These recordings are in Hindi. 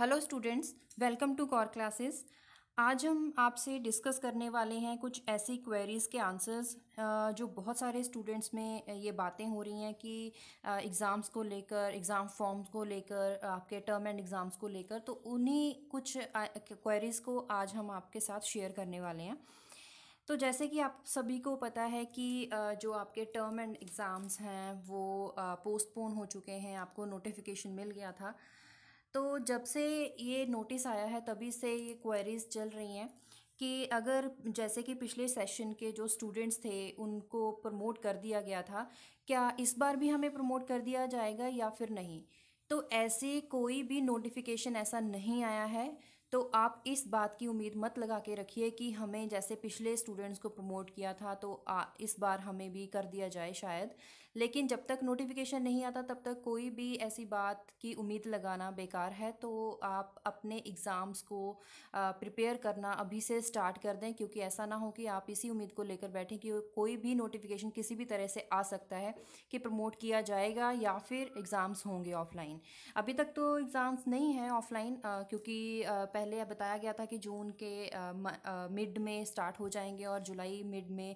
hello students welcome to core classes आज हम आपसे डिस्कस करने वाले हैं कुछ ऐसी क्वेरीज़ के आंसर्स जो बहुत सारे स्टूडेंट्स में ये बातें हो रही हैं कि एग्ज़ाम्स को लेकर एग्ज़ाम फॉर्म्स को लेकर आपके टर्म एंड एग्ज़ाम्स को लेकर तो उन्हीं कुछ क्वेरीज़ को आज हम आपके साथ शेयर करने वाले हैं तो जैसे कि आप सभी को पता है कि जो आपके टर्म एंड एग्ज़ाम्स हैं वो पोस्टपोन हो चुके हैं आपको नोटिफिकेशन मिल गया था तो जब से ये नोटिस आया है तभी से ये क्वेरीज़ चल रही हैं कि अगर जैसे कि पिछले सेशन के जो स्टूडेंट्स थे उनको प्रमोट कर दिया गया था क्या इस बार भी हमें प्रमोट कर दिया जाएगा या फिर नहीं तो ऐसे कोई भी नोटिफिकेशन ऐसा नहीं आया है तो आप इस बात की उम्मीद मत लगा के रखिए कि हमें जैसे पिछले स्टूडेंट्स को प्रमोट किया था तो आ, इस बार हमें भी कर दिया जाए शायद लेकिन जब तक नोटिफिकेशन नहीं आता तब तक कोई भी ऐसी बात की उम्मीद लगाना बेकार है तो आप अपने एग्ज़ाम्स को प्रिपेयर करना अभी से स्टार्ट कर दें क्योंकि ऐसा ना हो कि आप इसी उम्मीद को लेकर बैठें कि कोई भी नोटिफिकेशन किसी भी तरह से आ सकता है कि प्रमोट किया जाएगा या फिर एग्ज़ाम्स होंगे ऑफ़लाइन अभी तक तो एग्ज़ाम्स नहीं हैं ऑफ़लाइन क्योंकि पहले बताया गया था कि जून के मिड में स्टार्ट हो जाएंगे और जुलाई मिड में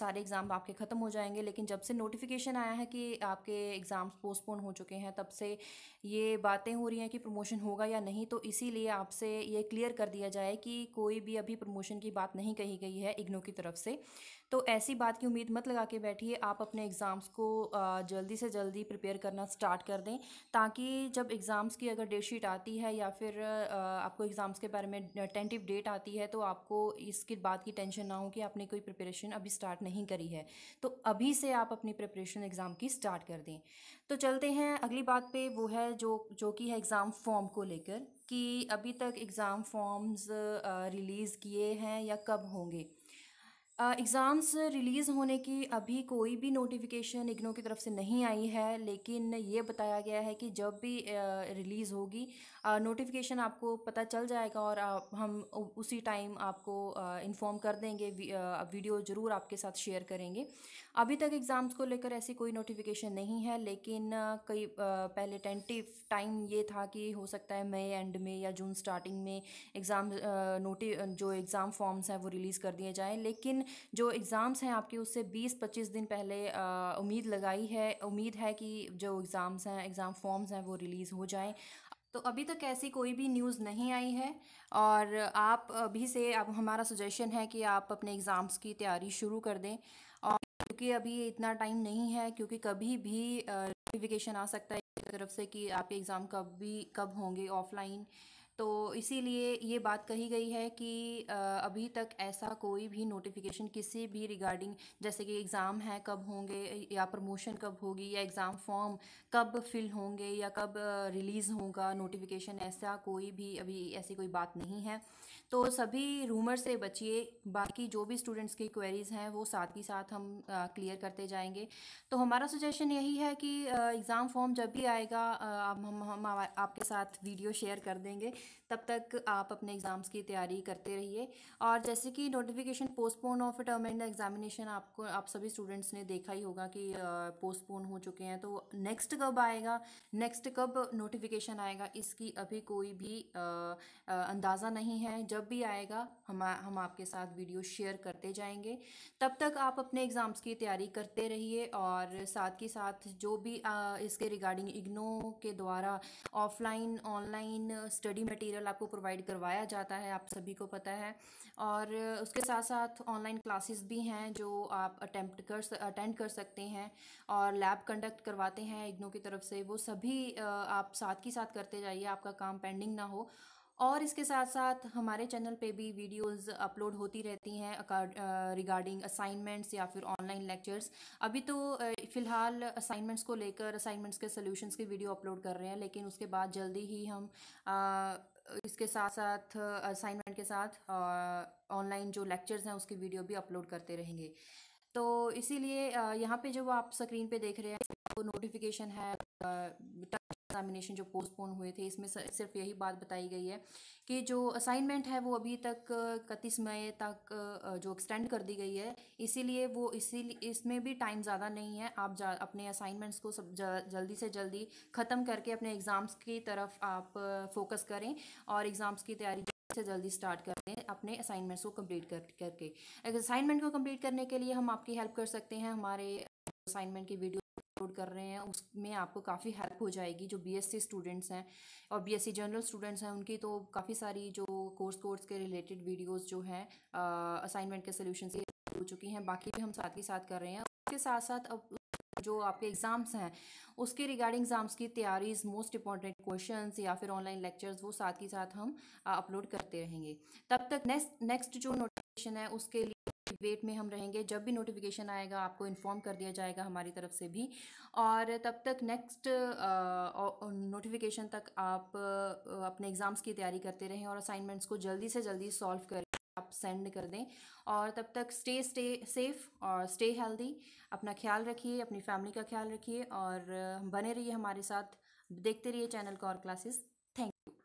सारे एग्ज़ाम आपके ख़त्म हो जाएंगे लेकिन जब से नोटिफिकेशन नोटिफिकेशन आया है कि आपके एग्ज़ाम्स पोस्टपोन हो चुके हैं तब से ये बातें हो रही हैं कि प्रमोशन होगा या नहीं तो इसीलिए आपसे ये क्लियर कर दिया जाए कि कोई भी अभी प्रमोशन की बात नहीं कही गई है इग्नो की तरफ से तो ऐसी बात की उम्मीद मत लगा के बैठिए आप अपने एग्ज़ाम्स को जल्दी से जल्दी प्रिपेयर करना स्टार्ट कर दें ताकि जब एग्ज़ाम्स की अगर डेट शीट आती है या फिर आपको एग्ज़ाम्स के बारे में टेंटिव डेट आती है तो आपको इसकी बात की टेंशन ना हो कि आपने कोई प्रिपरेशन अभी स्टार्ट नहीं करी है तो अभी से आप अपनी प्रिपरेशन एडमिशन एग्ज़ाम की स्टार्ट कर दें तो चलते हैं अगली बात पे वो है जो जो कि है एग्ज़ाम फॉर्म को लेकर कि अभी तक एग्ज़ाम फॉर्म्स रिलीज़ किए हैं या कब होंगे एग्ज़ाम्स रिलीज़ होने की अभी कोई भी नोटिफिकेशन इग्नो की तरफ से नहीं आई है लेकिन ये बताया गया है कि जब भी रिलीज़ होगी नोटिफिकेशन आपको पता चल जाएगा और आप हम उसी टाइम आपको इन्फॉर्म कर देंगे वी, वीडियो ज़रूर आपके साथ शेयर करेंगे अभी तक एग्ज़ाम्स को लेकर ऐसी कोई नोटिफिकेशन नहीं है लेकिन कई पहले टेंटिव टाइम ये था कि हो सकता है मई एंड में या जून स्टार्टिंग में एग्ज़ाम नोटि जो एग्ज़ाम फॉर्म्स हैं वो रिलीज़ कर दिए जाएँ लेकिन जो एग्ज़ाम्स हैं आपके उससे 20-25 दिन पहले उम्मीद लगाई है उम्मीद है कि जो एग्ज़ाम्स हैं एग्ज़ाम फॉर्म्स हैं वो रिलीज़ हो जाएं तो अभी तक ऐसी कोई भी न्यूज़ नहीं आई है और आप अभी से अब हमारा सजेशन है कि आप अपने एग्ज़ाम्स की तैयारी शुरू कर दें और क्योंकि अभी इतना टाइम नहीं है क्योंकि कभी भी नोटिफिकेशन आ सकता है तरफ से कि आपके एग्ज़ाम कब भी कब होंगे ऑफलाइन तो इसीलिए ये बात कही गई है कि अभी तक ऐसा कोई भी नोटिफिकेशन किसी भी रिगार्डिंग जैसे कि एग्ज़ाम है कब होंगे या प्रमोशन कब होगी या एग्ज़ाम फॉर्म कब फिल होंगे या कब रिलीज़ होगा नोटिफिकेशन ऐसा कोई भी अभी ऐसी कोई बात नहीं है तो सभी रूमर से बचिए बाकी जो भी स्टूडेंट्स की क्वेरीज़ हैं वो साथ ही साथ हम क्लियर करते जाएंगे तो हमारा सजेशन यही है कि एग्ज़ाम फॉर्म जब भी आएगा हम हम, हम आपके साथ वीडियो शेयर कर देंगे तब तक आप अपने एग्ज़ाम्स की तैयारी करते रहिए और जैसे कि notification postpone of term end examination आपको आप सभी स्टूडेंट्स ने देखा ही होगा कि पोस्टपोन हो चुके हैं तो नेक्स्ट कब आएगा नेक्स्ट कब नोटिफिकेशन आएगा इसकी अभी कोई भी अंदाज़ा नहीं है जब भी आएगा हम हम आपके साथ वीडियो शेयर करते जाएंगे तब तक आप अपने एग्ज़ाम्स की तैयारी करते रहिए और साथ ही साथ जो भी इसके रिगार्डिंग इग्नो के द्वारा ऑफलाइन ऑनलाइन स्टडी मटेरियल आपको प्रोवाइड करवाया जाता है आप सभी को पता है और उसके साथ साथ ऑनलाइन क्लासेस भी हैं जो आप अटैम्प्ट कर अटेंड कर सकते हैं और लैब कंडक्ट करवाते हैं इग्नो की तरफ से वो सभी आप साथ ही साथ करते जाइए आपका काम पेंडिंग ना हो और इसके साथ साथ हमारे चैनल पे भी वीडियोस अपलोड होती रहती हैं रिगार्डिंग असाइनमेंट्स या फिर ऑनलाइन लेक्चर्स अभी तो फ़िलहाल असाइनमेंट्स को लेकर असाइनमेंट्स के सॉल्यूशंस की वीडियो अपलोड कर रहे हैं लेकिन उसके बाद जल्दी ही हम आ, इसके साथ साथ असाइनमेंट के साथ ऑनलाइन जो लेक्चर्स हैं उसकी वीडियो भी अपलोड करते रहेंगे तो इसीलिए यहाँ पे जो आप स्क्रीन पे देख रहे हैं तो नोटिफिकेशन है एग्जामिनेशन जो पोस्टपोन हुए थे इसमें सिर्फ यही बात बताई गई है कि जो असाइनमेंट है वो अभी तक इकतीस मई तक जो एक्सटेंड कर दी गई है इसीलिए वो इसी इसमें भी टाइम ज़्यादा नहीं है आप जा अपने असाइनमेंट्स को सब जल्दी से जल्दी ख़त्म करके अपने एग्ज़ाम्स की तरफ आप फोकस करें और एग्ज़ाम्स की तैयारी से जल्दी स्टार्ट कर दें अपने असाइनमेंट्स को कम्प्लीट कर करके असाइनमेंट को कम्प्लीट करने के लिए हम आपकी हेल्प कर सकते हैं हमारे असाइनमेंट की वीडियो अपलोड कर रहे हैं उसमें आपको काफ़ी हेल्प हो जाएगी जो बीएससी स्टूडेंट्स हैं और बीएससी जनरल स्टूडेंट्स हैं उनकी तो काफ़ी सारी जो कोर्स कोर्स के रिलेटेड वीडियोस जो हैं असाइनमेंट के सोल्यूशन से हो चुकी हैं बाकी भी हम साथ ही साथ कर रहे हैं उसके साथ साथ अब जो आपके एग्ज़ाम्स हैं उसके रिगार्डिंग एग्ज़ाम्स की तैयारीज मोस्ट इंपॉर्टेंट क्वेश्चन या फिर ऑनलाइन लेक्चर्स वो साथ ही साथ हम अपलोड करते रहेंगे तब तक नेक्स्ट नेक्स्ट जो नोटिफिकेशन है उसके लिए वेट में हम रहेंगे जब भी नोटिफिकेशन आएगा आपको इन्फॉर्म कर दिया जाएगा हमारी तरफ से भी और तब तक नेक्स्ट नोटिफिकेशन तक आप अपने एग्ज़ाम्स की तैयारी करते रहें और असाइनमेंट्स को जल्दी से जल्दी सॉल्व करें आप सेंड कर दें और तब तक स्टे स्टे सेफ और स्टे हेल्दी अपना ख्याल रखिए अपनी फैमिली का ख्याल रखिए और बने रहिए हमारे साथ देखते रहिए चैनल का और क्लासेस थैंक यू